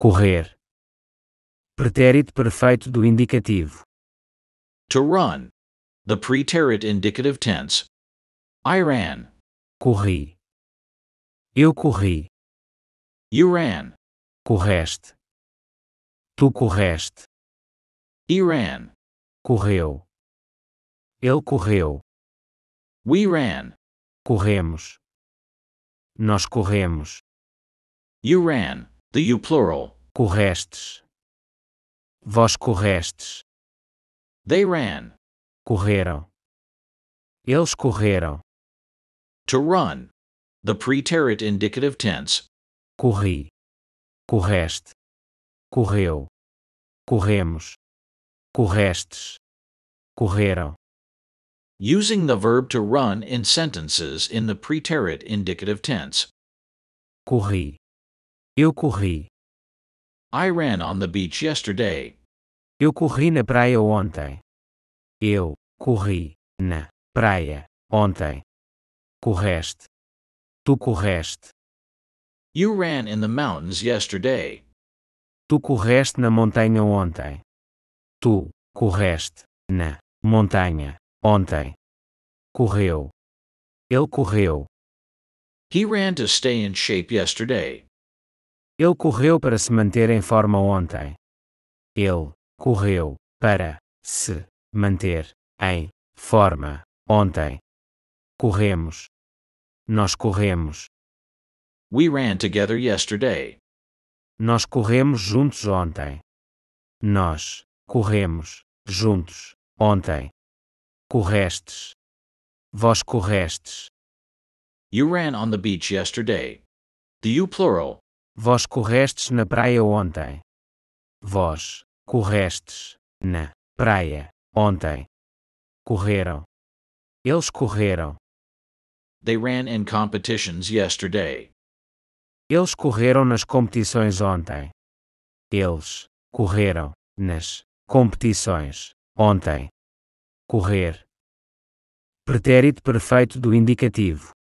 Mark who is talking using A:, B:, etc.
A: correr. Pretérito perfeito do indicativo.
B: To run. The preterite indicative tense.
A: I ran. Corri. Eu corri. You ran. Correste. Tu correste. He ran. Correu. Ele correu. We ran. Corremos. Nós corremos. You ran. The you plural. Correstes. Vós correstes. They ran. Correram. Eles correram. To run.
B: The preterite indicative tense.
A: Corri. Correste. Correu. Corremos. Correstes.
B: Correram. Using the verb to run in sentences in the preterite
A: indicative tense. Corri. Eu corri. I ran on the beach yesterday. Eu corri na praia ontem. Eu corri na praia ontem. Correste. Tu correste. You ran in the mountains yesterday. Tu correste na montanha ontem. Tu correste na montanha ontem. Correu. Ele correu. He ran to stay in shape yesterday. Ele correu para se manter em forma ontem. Ele correu para se manter em forma ontem. Corremos. Nós corremos.
B: We ran together yesterday.
A: Nós corremos juntos ontem. Nós corremos juntos ontem. Correstes. Vós correstes.
B: You ran on the beach yesterday. Do you plural?
A: Vós correstes na praia ontem. Vós correstes na praia ontem. Correram. Eles correram.
B: They ran in competitions yesterday.
A: Eles correram nas competições ontem. Eles correram nas competições ontem. Correr. Pretérito perfeito do indicativo.